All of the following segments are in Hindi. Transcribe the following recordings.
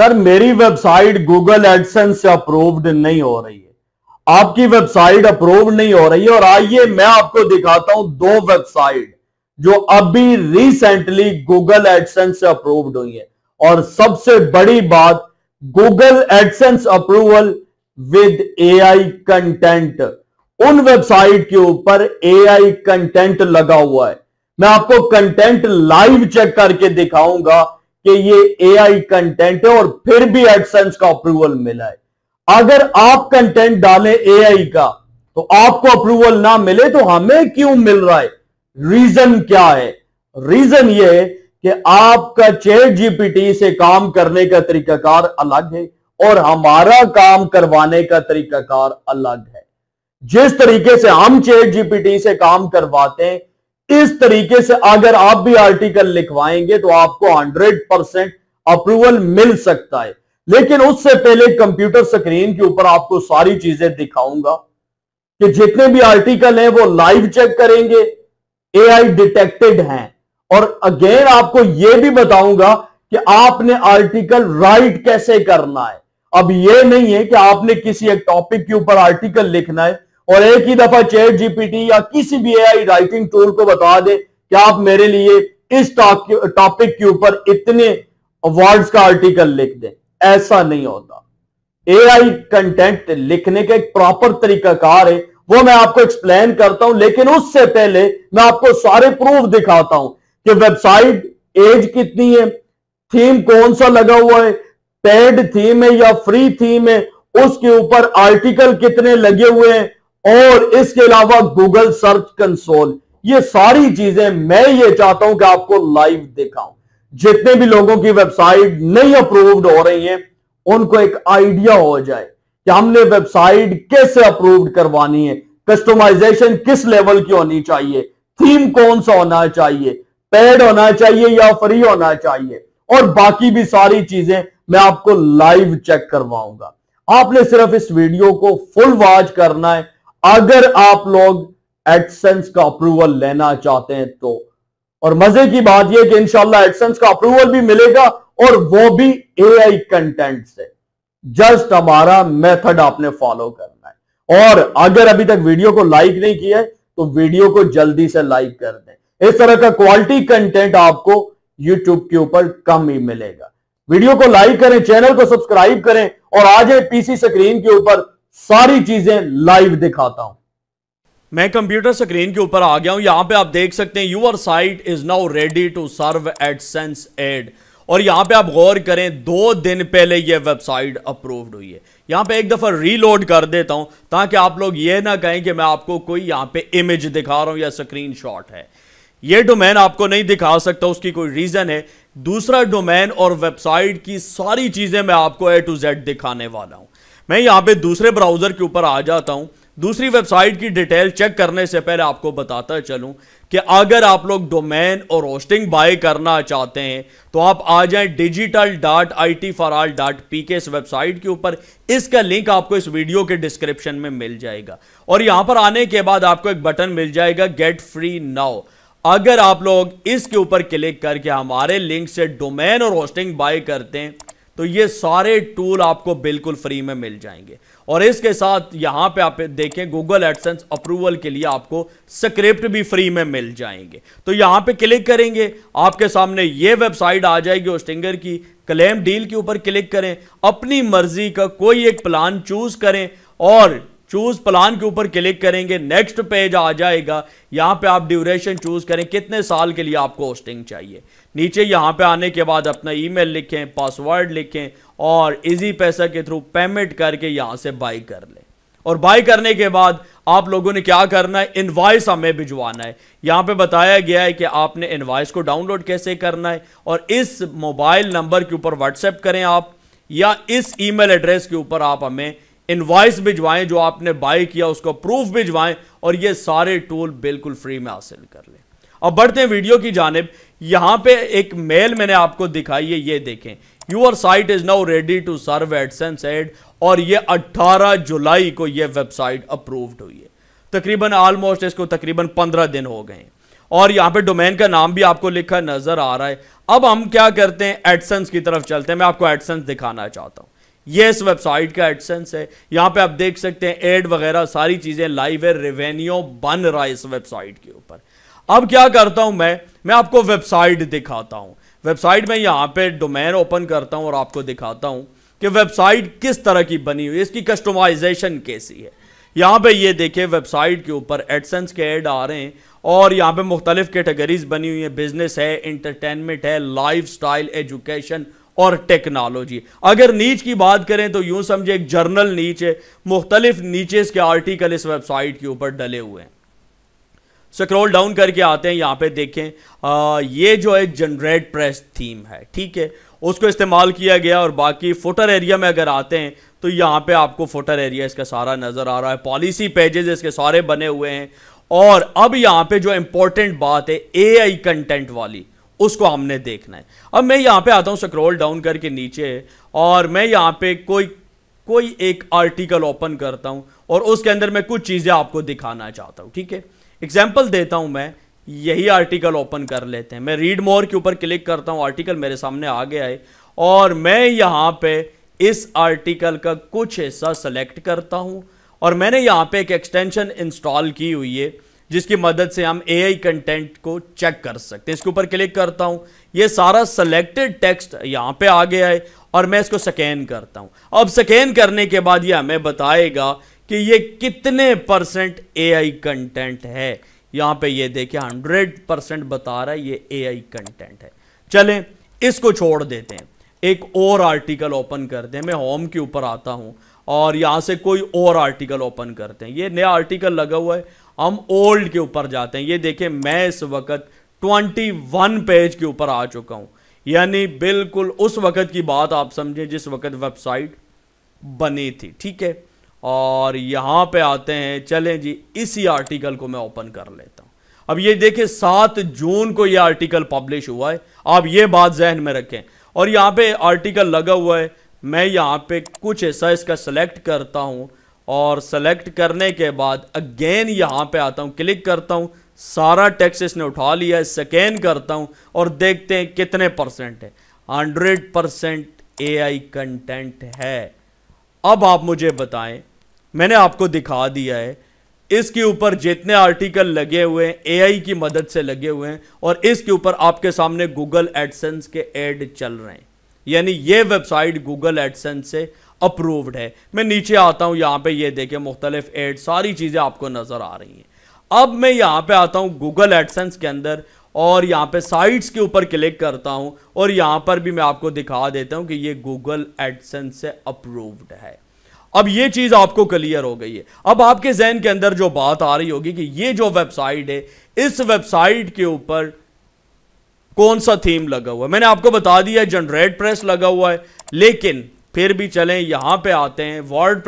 सर मेरी वेबसाइट गूगल एडसेंस से अप्रूव्ड नहीं हो रही है आपकी वेबसाइट अप्रूव नहीं हो रही है और आइए मैं आपको दिखाता हूं दो वेबसाइट जो अभी रिसेंटली गूगल एडसेंस से अप्रूव्ड हुई है और सबसे बड़ी बात Google AdSense approval with AI content उन वेबसाइट के ऊपर एआई कंटेंट लगा हुआ है मैं आपको कंटेंट लाइव चेक करके दिखाऊंगा कि ये एआई कंटेंट है और फिर भी एडसेंस का अप्रूवल मिला है अगर आप कंटेंट डालें एआई का तो आपको अप्रूवल ना मिले तो हमें क्यों मिल रहा है रीजन क्या है रीजन ये कि आपका चेट जीपीटी से काम करने का तरीकाकार अलग है और हमारा काम करवाने का तरीकाकार अलग है जिस तरीके से हम चेट जीपीटी से काम करवाते हैं इस तरीके से अगर आप भी आर्टिकल लिखवाएंगे तो आपको 100 परसेंट अप्रूवल मिल सकता है लेकिन उससे पहले कंप्यूटर स्क्रीन के ऊपर आपको सारी चीजें दिखाऊंगा कि जितने भी आर्टिकल हैं वो लाइव चेक करेंगे एआई डिटेक्टेड हैं और अगेन आपको यह भी बताऊंगा कि आपने आर्टिकल राइट कैसे करना है अब यह नहीं है कि आपने किसी एक टॉपिक के ऊपर आर्टिकल लिखना है और एक ही दफा चैट जीपीटी या किसी भी एआई राइटिंग टूल को बता दे कि आप मेरे लिए इस टॉपिक के ऊपर इतने वर्ड्स का आर्टिकल लिख दें ऐसा नहीं होता एआई कंटेंट लिखने का एक प्रॉपर तरीकाकार है वो मैं आपको एक्सप्लेन करता हूं लेकिन उससे पहले मैं आपको सारे प्रूफ दिखाता हूं कि वेबसाइट एज कितनी है थीम कौन सा लगा हुआ है पेड थीम है या फ्री थीम है उसके ऊपर आर्टिकल कितने लगे हुए हैं और इसके अलावा गूगल सर्च कंसोल ये सारी चीजें मैं ये चाहता हूं कि आपको लाइव दिखाऊं जितने भी लोगों की वेबसाइट नहीं अप्रूव्ड हो रही है उनको एक आइडिया हो जाए कि हमने वेबसाइट कैसे अप्रूव्ड करवानी है कस्टमाइजेशन किस लेवल की होनी चाहिए थीम कौन सा होना चाहिए पेड होना चाहिए या फ्री होना चाहिए और बाकी भी सारी चीजें मैं आपको लाइव चेक करवाऊंगा आपने सिर्फ इस वीडियो को फुल वॉच करना है अगर आप लोग एडसेंस का अप्रूवल लेना चाहते हैं तो और मजे की बात यह कि इंशाला एडसेंस का अप्रूवल भी मिलेगा और वो भी एआई कंटेंट से जस्ट हमारा मेथड आपने फॉलो करना है और अगर अभी तक वीडियो को लाइक नहीं किया है तो वीडियो को जल्दी से लाइक कर दें इस तरह का क्वालिटी कंटेंट आपको यूट्यूब के ऊपर कम ही मिलेगा वीडियो को लाइक करें चैनल को सब्सक्राइब करें और आज पीसी स्क्रीन के ऊपर सारी चीजें लाइव दिखाता हूं मैं कंप्यूटर स्क्रीन के ऊपर आ गया हूं यहां पे आप देख सकते हैं your site is now ready to serve AdSense ad और यहां पे आप गौर करें दो दिन पहले यह वेबसाइट अप्रूव्ड हुई है यहां पे एक दफा रीलोड कर देता हूं ताकि आप लोग यह ना कहें कि मैं आपको कोई यहां पे इमेज दिखा रहा हूं या शॉट है यह डोमेन आपको नहीं दिखा सकता उसकी कोई रीजन है दूसरा डोमेन और वेबसाइट की सारी चीजें मैं आपको ए टू जेड दिखाने वाला हूं मैं यहाँ पे दूसरे ब्राउज़र के ऊपर आ जाता हूँ दूसरी वेबसाइट की डिटेल चेक करने से पहले आपको बताता चलूं कि अगर आप लोग डोमेन और होस्टिंग बाय करना चाहते हैं तो आप आ जाएं digital dot I T for all dot P K इस वेबसाइट के ऊपर इसका लिंक आपको इस वीडियो के डिस्क्रिप्शन में मिल जाएगा और यहां पर आने के बाद आपको एक बटन मिल जाएगा गेट फ्री नाउ अगर आप लोग इसके ऊपर क्लिक करके हमारे लिंक से डोमेन और होस्टिंग बाय करते हैं तो ये सारे टूल आपको बिल्कुल फ्री में मिल जाएंगे और इसके साथ यहां पे आप देखें गूगल एडसेंस अप्रूवल के लिए आपको स्क्रिप्ट भी फ्री में मिल जाएंगे तो यहां पे क्लिक करेंगे आपके सामने ये वेबसाइट आ जाएगी ओस्टिंगर की क्लेम डील के ऊपर क्लिक करें अपनी मर्जी का कोई एक प्लान चूज करें और चूज प्लान के ऊपर क्लिक करेंगे नेक्स्ट पेज आ जाएगा यहाँ पे आप ड्यूरेशन चूज करें कितने साल के लिए आपको होस्टिंग चाहिए नीचे यहाँ पे आने के बाद अपना ईमेल लिखें पासवर्ड लिखें और इजी पैसा के थ्रू पेमेंट करके यहाँ से बाई कर लें और बाई करने के बाद आप लोगों ने क्या करना है इनवाइस हमें भिजवाना है यहाँ पे बताया गया है कि आपने इनवाइस को डाउनलोड कैसे करना है और इस मोबाइल नंबर के ऊपर व्हाट्सएप करें आप या इस ईमेल एड्रेस के ऊपर आप हमें इन्वाइस भिजवाएं जो आपने बाय किया उसको प्रूफ भिजवाएं और ये सारे टूल बिल्कुल फ्री में हासिल कर लें अब बढ़ते हैं वीडियो की जानब यहां पे एक मेल मैंने आपको दिखाई है ये देखें your site is now ready to serve AdSense ad और ये 18 जुलाई को ये वेबसाइट अप्रूव्ड हुई है तकरीबन ऑलमोस्ट इसको तकरीबन 15 दिन हो गए हैं और यहां पे डोमेन का नाम भी आपको लिखा नजर आ रहा है अब हम क्या करते हैं एडसेंस की तरफ चलते हैं मैं आपको एडसेंस दिखाना चाहता हूं ये इस वेबसाइट का एडसेंस है यहाँ पे आप देख सकते हैं एड वगैरह सारी चीज़ें लाइव है रेवेन्यू बन रहा है इस वेबसाइट के ऊपर अब क्या करता हूं मैं मैं आपको वेबसाइट दिखाता हूं वेबसाइट में यहाँ पे डोमेन ओपन करता हूं और आपको दिखाता हूं कि वेबसाइट किस तरह की बनी हुई है इसकी कस्टमाइजेशन कैसी है यहाँ पे ये देखे वेबसाइट के ऊपर एडसेंस के एड आ रहे हैं और यहाँ पे मुख्तलिफ कैटेगरीज बनी हुई है बिजनेस है इंटरटेनमेंट है लाइफ स्टाइल एजुकेशन और टेक्नोलॉजी अगर नीच की बात करें तो यूं समझे एक जर्नल नीच है मुख्तलिफ नीचे के आर्टिकल इस वेबसाइट के ऊपर डले हुए हैं स्क्रॉल डाउन करके आते हैं यहां पे देखें आ, ये जो है जनरेट प्रेस थीम है ठीक है उसको इस्तेमाल किया गया और बाकी फोटर एरिया में अगर आते हैं तो यहां पे आपको फोटर एरिया इसका सारा नज़र आ रहा है पॉलिसी पेजेस इसके सारे बने हुए हैं और अब यहां पे जो इंपॉर्टेंट बात है एआई कंटेंट वाली उसको हमने देखना है अब मैं यहां पे आता हूँ स्क्रॉल डाउन करके नीचे और मैं यहां पे कोई कोई एक आर्टिकल ओपन करता हूँ और उसके अंदर मैं कुछ चीज़ें आपको दिखाना चाहता हूँ ठीक है एग्जाम्पल देता हूँ मैं यही आर्टिकल ओपन कर लेते हैं मैं रीड मोर के ऊपर क्लिक करता हूँ आर्टिकल मेरे सामने आ गया है और मैं यहाँ पे इस आर्टिकल का कुछ हिस्सा सेलेक्ट करता हूँ और मैंने यहाँ पे एक एक्सटेंशन इंस्टॉल की हुई है जिसकी मदद से हम एआई कंटेंट को चेक कर सकते हैं इसके ऊपर क्लिक करता हूं ये सारा सेलेक्टेड टेक्स्ट यहां पे आ गया है और मैं इसको स्कैन करता हूं अब स्कैन करने के बाद ये हमें बताएगा कि ये कितने परसेंट एआई कंटेंट है यहां पे ये देखिए हंड्रेड परसेंट बता रहा है ये एआई कंटेंट है चलें इसको छोड़ देते हैं एक और आर्टिकल ओपन करते हैं मैं होम के ऊपर आता हूं और यहां से कोई और आर्टिकल ओपन करते हैं ये नया आर्टिकल लगा हुआ है हम ओल्ड के ऊपर जाते हैं ये देखिए मैं इस वक्त 21 पेज के ऊपर आ चुका हूं यानी बिल्कुल उस वक्त की बात आप समझें जिस वक्त वेबसाइट बनी थी ठीक है और यहां पे आते हैं चलें जी इसी आर्टिकल को मैं ओपन कर लेता हूं अब ये देखिए सात जून को ये आर्टिकल पब्लिश हुआ है आप ये बात जहन में रखें और यहां पे आर्टिकल लगा हुआ है मैं यहां पे कुछ ऐसा इसका सेलेक्ट करता हूं और सेलेक्ट करने के बाद अगेन यहाँ पे आता हूँ क्लिक करता हूँ सारा टैक्स इसने उठा लिया स्कैन करता हूँ और देखते हैं कितने परसेंट है hundred percent A I content है अब आप मुझे बताएं मैंने आपको दिखा दिया है इसके ऊपर जितने आर्टिकल लगे हुए हैं ए की मदद से लगे हुए हैं और इसके ऊपर आपके सामने गूगल एडसेंस के एड चल रहे हैं यानी ये वेबसाइट गूगल एडसेंस से अप्रूव्ड है मैं नीचे आता हूँ यहाँ पे ये देखे मुख्तलिफ एड सारी चीज़ें आपको नज़र आ रही हैं अब मैं यहाँ पे आता हूँ गूगल एडसेंस के अंदर और यहाँ पे साइट्स के ऊपर क्लिक करता हूँ और यहाँ पर भी मैं आपको दिखा देता हूँ कि ये गूगल एडसेंस से अप्रूव्ड है अब ये चीज़ आपको क्लियर हो गई है अब आपके जहन के अंदर जो बात आ रही होगी कि ये जो वेबसाइट है इस वेबसाइट के ऊपर कौन सा थीम लगा हुआ है मैंने आपको बता दिया जनरेट प्रेस लगा हुआ है लेकिन फिर भी चलें यहाँ पे आते हैं वर्ड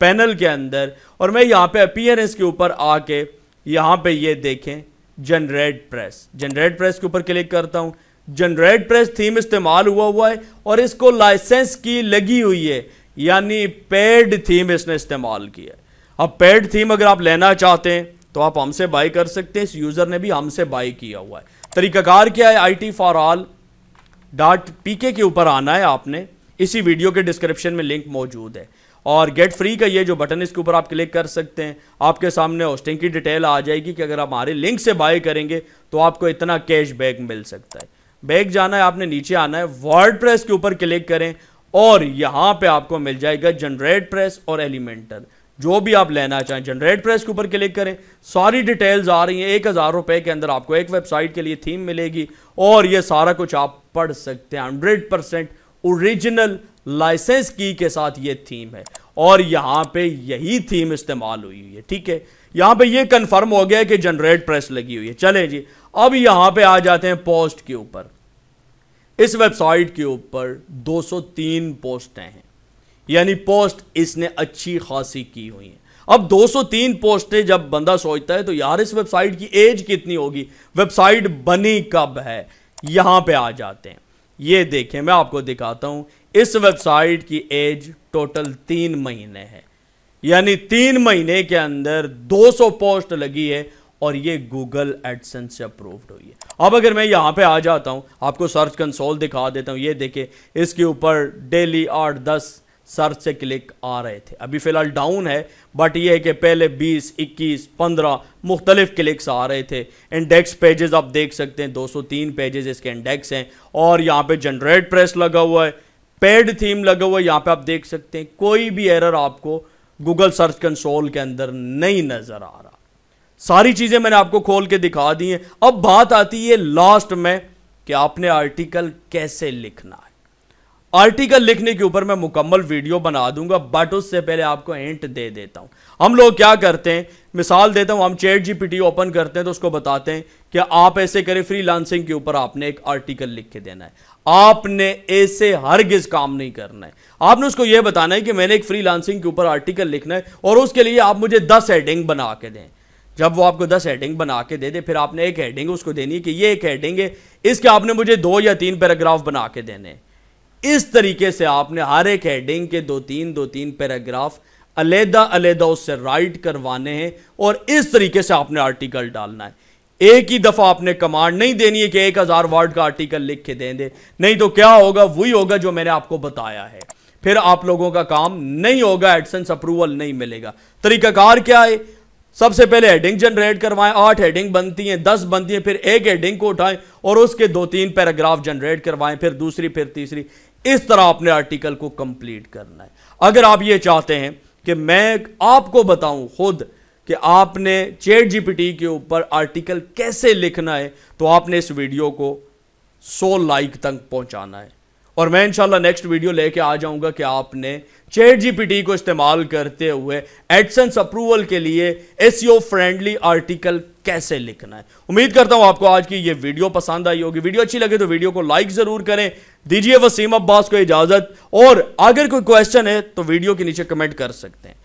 पैनल के अंदर और मैं यहाँ पे अपियरेंस के ऊपर आके यहाँ पे ये देखें जनरेट प्रेस जनरेट प्रेस के ऊपर क्लिक करता हूँ जनरेट प्रेस थीम इस्तेमाल हुआ हुआ है और इसको लाइसेंस की लगी हुई है यानी पेड थीम इसने इस्तेमाल किया अब पेड थीम अगर आप लेना चाहते हैं तो आप हमसे बाई कर सकते हैं इस यूज़र ने भी हमसे बाई किया हुआ है तरीकाकार क्या है I T for all dot P के ऊपर आना है आपने इसी वीडियो के डिस्क्रिप्शन में लिंक मौजूद है और गेट फ्री का ये जो बटन इसके ऊपर आप क्लिक कर सकते हैं आपके सामने होस्टिंग की डिटेल आ जाएगी कि अगर आप हमारे लिंक से बाय करेंगे तो आपको इतना कैश बैक मिल सकता है बैक जाना है आपने नीचे आना है वर्ड प्रेस के ऊपर क्लिक करें और यहाँ पे आपको मिल जाएगा जनरेट प्रेस और एलिमेंटर जो भी आप लेना चाहें जनरेट प्रेस के ऊपर क्लिक करें सारी डिटेल्स आ रही हैं एक हज़ार रुपये के अंदर आपको एक वेबसाइट के लिए थीम मिलेगी और ये सारा कुछ आप पढ़ सकते हैं हंड्रेड परसेंट ओरिजिनल लाइसेंस की के साथ ये थीम है और यहाँ पे यही थीम इस्तेमाल हुई हुई है ठीक है यहाँ पे ये कंफर्म हो गया कि जनरेट प्रेस लगी हुई है चले जी अब यहाँ पे आ जाते हैं पोस्ट के ऊपर इस वेबसाइट के ऊपर 203 पोस्टें हैं यानी पोस्ट इसने अच्छी खासी की हुई है अब 203 पोस्टें जब बंदा सोचता है तो यार इस वेबसाइट की एज कितनी होगी वेबसाइट बनी कब है यहां पे आ जाते हैं ये देखें मैं आपको दिखाता हूं इस वेबसाइट की एज टोटल तीन महीने है यानी तीन महीने के अंदर 200 पोस्ट लगी है और ये गूगल एडसेंस से अप्रूव्ड हुई है अब अगर मैं यहां पे आ जाता हूं आपको सर्च कंसोल दिखा देता हूं ये देखे इसके ऊपर डेली आठ दस सर्च से क्लिक आ रहे थे अभी फ़िलहाल डाउन है बट ये है कि पहले 20, 21, 15 मुख्तलिफ क्लिक्स आ रहे थे इंडेक्स पेजेस आप देख सकते हैं 203 पेजेस इसके इंडेक्स हैं और यहाँ पे जनरेट प्रेस लगा हुआ है पेड थीम लगा हुआ है यहाँ पे आप देख सकते हैं कोई भी एरर आपको गूगल सर्च कंसोल के अंदर नहीं नज़र आ रहा सारी चीज़ें मैंने आपको खोल के दिखा दी हैं अब बात आती है लास्ट में कि आपने आर्टिकल कैसे लिखना है आर्टिकल लिखने के ऊपर मैं मुकम्मल वीडियो बना दूंगा बट उससे पहले आपको एंट दे देता हूं हम लोग क्या करते हैं मिसाल देता हूं हम चेट जीपीटी ओपन करते हैं तो उसको बताते हैं कि आप ऐसे करें लांसिंग के ऊपर आपने एक आर्टिकल लिख के देना है आपने ऐसे गिज काम नहीं करना है आपने उसको यह बताना है कि मैंने एक लांसिंग के ऊपर आर्टिकल लिखना है और उसके लिए आप मुझे दस हेडिंग बना के दें जब वो आपको दस हेडिंग बना के दे दे फिर आपने एक हेडिंग उसको देनी है कि ये एक हेडिंग है इसके आपने मुझे दो या तीन पैराग्राफ बना के देने हैं इस तरीके से आपने हर एक हेडिंग के दो तीन दो तीन पैराग्राफ अलहदा अलहदा उससे राइट करवाने हैं और इस तरीके से आपने आर्टिकल डालना है एक ही दफ़ा आपने कमांड नहीं देनी है कि एक हज़ार वर्ड का आर्टिकल लिख के दें दे नहीं तो क्या होगा वही होगा जो मैंने आपको बताया है फिर आप लोगों का काम नहीं होगा एडसेंस अप्रूवल नहीं मिलेगा तरीकाकार क्या है सबसे पहले हेडिंग जनरेट करवाएं आठ हेडिंग बनती हैं दस बनती हैं फिर एक हेडिंग को उठाएं और उसके दो तीन पैराग्राफ जनरेट करवाएं फिर दूसरी फिर तीसरी इस तरह आपने आर्टिकल को कंप्लीट करना है अगर आप ये चाहते हैं कि मैं आपको बताऊं खुद कि आपने चेट जीपीटी के ऊपर आर्टिकल कैसे लिखना है तो आपने इस वीडियो को 100 लाइक तक पहुंचाना है और मैं इंशाल्लाह नेक्स्ट वीडियो लेके आ जाऊंगा कि आपने चेट जीपीटी को इस्तेमाल करते हुए एडसेंस अप्रूवल के लिए एस फ्रेंडली आर्टिकल कैसे लिखना है उम्मीद करता हूं आपको आज की ये वीडियो पसंद आई होगी वीडियो अच्छी लगे तो वीडियो को लाइक जरूर करें दीजिए वसीम अब्बास को इजाजत और अगर कोई क्वेश्चन है तो वीडियो के नीचे कमेंट कर सकते हैं